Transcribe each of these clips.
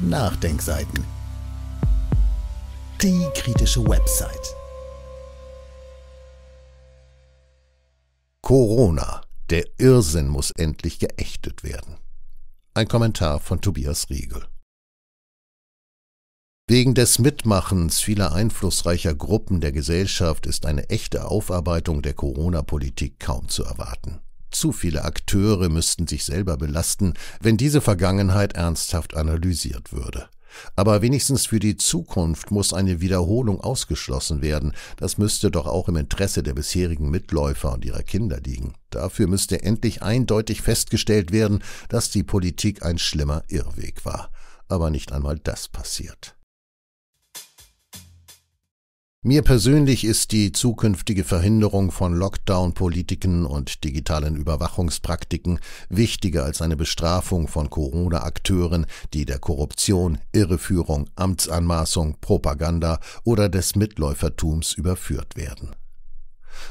Nachdenkseiten. Die kritische Website. Corona. Der Irrsinn muss endlich geächtet werden. Ein Kommentar von Tobias Riegel. Wegen des Mitmachens vieler einflussreicher Gruppen der Gesellschaft ist eine echte Aufarbeitung der Corona-Politik kaum zu erwarten. Zu viele Akteure müssten sich selber belasten, wenn diese Vergangenheit ernsthaft analysiert würde. Aber wenigstens für die Zukunft muss eine Wiederholung ausgeschlossen werden. Das müsste doch auch im Interesse der bisherigen Mitläufer und ihrer Kinder liegen. Dafür müsste endlich eindeutig festgestellt werden, dass die Politik ein schlimmer Irrweg war. Aber nicht einmal das passiert. Mir persönlich ist die zukünftige Verhinderung von Lockdown-Politiken und digitalen Überwachungspraktiken wichtiger als eine Bestrafung von Corona-Akteuren, die der Korruption, Irreführung, Amtsanmaßung, Propaganda oder des Mitläufertums überführt werden.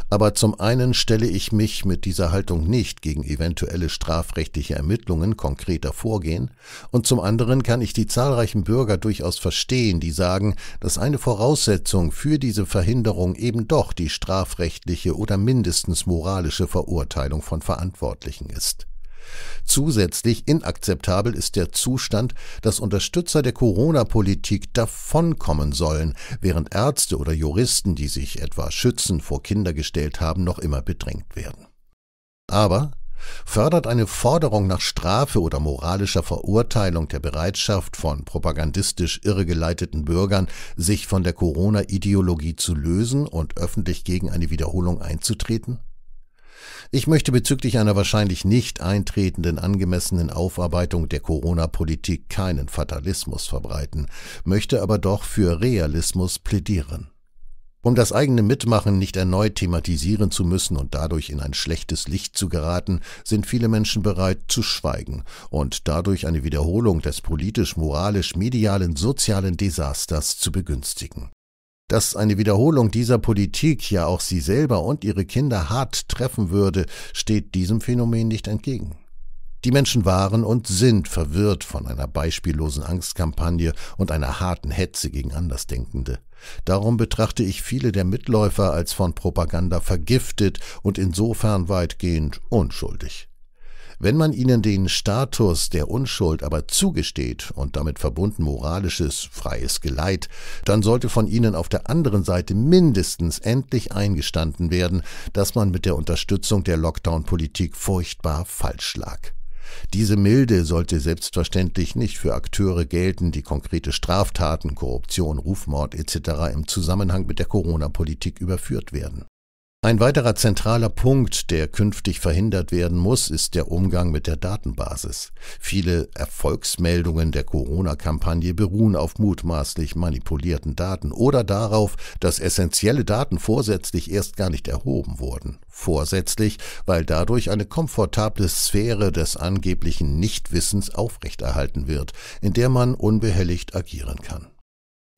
Aber zum einen stelle ich mich mit dieser Haltung nicht gegen eventuelle strafrechtliche Ermittlungen konkreter Vorgehen, und zum anderen kann ich die zahlreichen Bürger durchaus verstehen, die sagen, dass eine Voraussetzung für diese Verhinderung eben doch die strafrechtliche oder mindestens moralische Verurteilung von Verantwortlichen ist. Zusätzlich inakzeptabel ist der Zustand, dass Unterstützer der Corona-Politik davonkommen sollen, während Ärzte oder Juristen, die sich etwa schützend vor Kinder gestellt haben, noch immer bedrängt werden. Aber fördert eine Forderung nach Strafe oder moralischer Verurteilung der Bereitschaft von propagandistisch irregeleiteten Bürgern, sich von der Corona-Ideologie zu lösen und öffentlich gegen eine Wiederholung einzutreten? Ich möchte bezüglich einer wahrscheinlich nicht eintretenden angemessenen Aufarbeitung der Corona-Politik keinen Fatalismus verbreiten, möchte aber doch für Realismus plädieren. Um das eigene Mitmachen nicht erneut thematisieren zu müssen und dadurch in ein schlechtes Licht zu geraten, sind viele Menschen bereit zu schweigen und dadurch eine Wiederholung des politisch-moralisch-medialen sozialen Desasters zu begünstigen. Dass eine Wiederholung dieser Politik ja auch sie selber und ihre Kinder hart treffen würde, steht diesem Phänomen nicht entgegen. Die Menschen waren und sind verwirrt von einer beispiellosen Angstkampagne und einer harten Hetze gegen Andersdenkende. Darum betrachte ich viele der Mitläufer als von Propaganda vergiftet und insofern weitgehend unschuldig. Wenn man ihnen den Status der Unschuld aber zugesteht und damit verbunden moralisches, freies Geleit, dann sollte von ihnen auf der anderen Seite mindestens endlich eingestanden werden, dass man mit der Unterstützung der Lockdown-Politik furchtbar falsch lag. Diese Milde sollte selbstverständlich nicht für Akteure gelten, die konkrete Straftaten, Korruption, Rufmord etc. im Zusammenhang mit der Corona-Politik überführt werden. Ein weiterer zentraler Punkt, der künftig verhindert werden muss, ist der Umgang mit der Datenbasis. Viele Erfolgsmeldungen der Corona-Kampagne beruhen auf mutmaßlich manipulierten Daten oder darauf, dass essentielle Daten vorsätzlich erst gar nicht erhoben wurden. Vorsätzlich, weil dadurch eine komfortable Sphäre des angeblichen Nichtwissens aufrechterhalten wird, in der man unbehelligt agieren kann.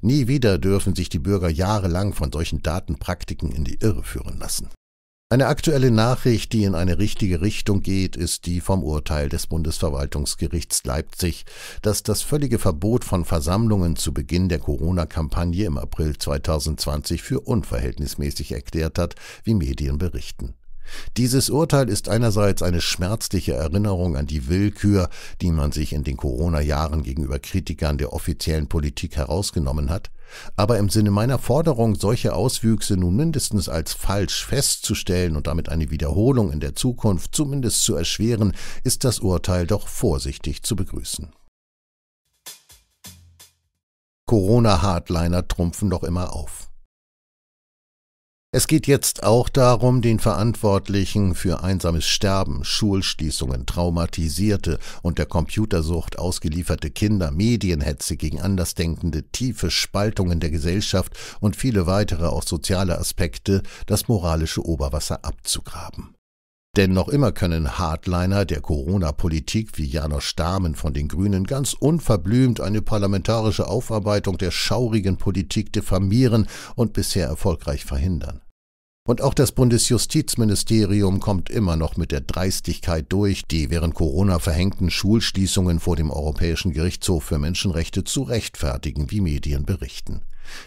Nie wieder dürfen sich die Bürger jahrelang von solchen Datenpraktiken in die Irre führen lassen. Eine aktuelle Nachricht, die in eine richtige Richtung geht, ist die vom Urteil des Bundesverwaltungsgerichts Leipzig, das das völlige Verbot von Versammlungen zu Beginn der Corona-Kampagne im April 2020 für unverhältnismäßig erklärt hat, wie Medien berichten. Dieses Urteil ist einerseits eine schmerzliche Erinnerung an die Willkür, die man sich in den Corona-Jahren gegenüber Kritikern der offiziellen Politik herausgenommen hat, aber im Sinne meiner Forderung, solche Auswüchse nun mindestens als falsch festzustellen und damit eine Wiederholung in der Zukunft zumindest zu erschweren, ist das Urteil doch vorsichtig zu begrüßen. Corona-Hardliner trumpfen doch immer auf. Es geht jetzt auch darum, den Verantwortlichen für einsames Sterben, Schulschließungen, traumatisierte und der Computersucht ausgelieferte Kinder, Medienhetze gegen Andersdenkende, tiefe Spaltungen der Gesellschaft und viele weitere auch soziale Aspekte, das moralische Oberwasser abzugraben. Denn noch immer können Hardliner der Corona-Politik wie Janosch Dahmen von den Grünen ganz unverblümt eine parlamentarische Aufarbeitung der schaurigen Politik diffamieren und bisher erfolgreich verhindern. Und auch das Bundesjustizministerium kommt immer noch mit der Dreistigkeit durch, die während Corona verhängten Schulschließungen vor dem Europäischen Gerichtshof für Menschenrechte zu rechtfertigen, wie Medien berichten.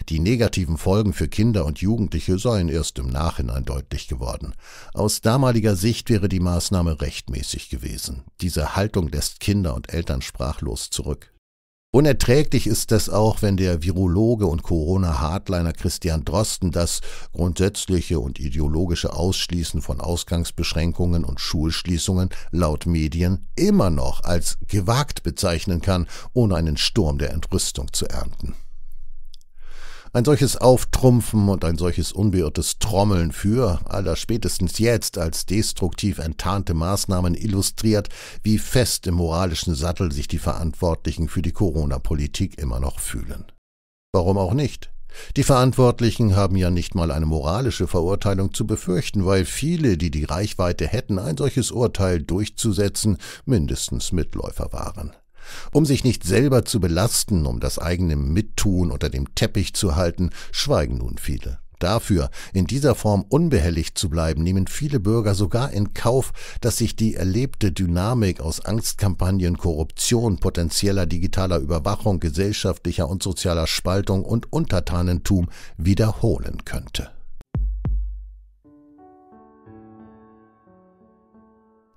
Die negativen Folgen für Kinder und Jugendliche seien erst im Nachhinein deutlich geworden. Aus damaliger Sicht wäre die Maßnahme rechtmäßig gewesen. Diese Haltung lässt Kinder und Eltern sprachlos zurück. Unerträglich ist das auch, wenn der Virologe und Corona-Hardliner Christian Drosten das grundsätzliche und ideologische Ausschließen von Ausgangsbeschränkungen und Schulschließungen laut Medien immer noch als gewagt bezeichnen kann, ohne einen Sturm der Entrüstung zu ernten. Ein solches Auftrumpfen und ein solches unbeirrtes Trommeln für, aller spätestens jetzt als destruktiv enttarnte Maßnahmen illustriert, wie fest im moralischen Sattel sich die Verantwortlichen für die Corona-Politik immer noch fühlen. Warum auch nicht? Die Verantwortlichen haben ja nicht mal eine moralische Verurteilung zu befürchten, weil viele, die die Reichweite hätten, ein solches Urteil durchzusetzen, mindestens Mitläufer waren. Um sich nicht selber zu belasten, um das eigene Mittun unter dem Teppich zu halten, schweigen nun viele. Dafür, in dieser Form unbehelligt zu bleiben, nehmen viele Bürger sogar in Kauf, dass sich die erlebte Dynamik aus Angstkampagnen, Korruption, potenzieller digitaler Überwachung, gesellschaftlicher und sozialer Spaltung und Untertanentum wiederholen könnte.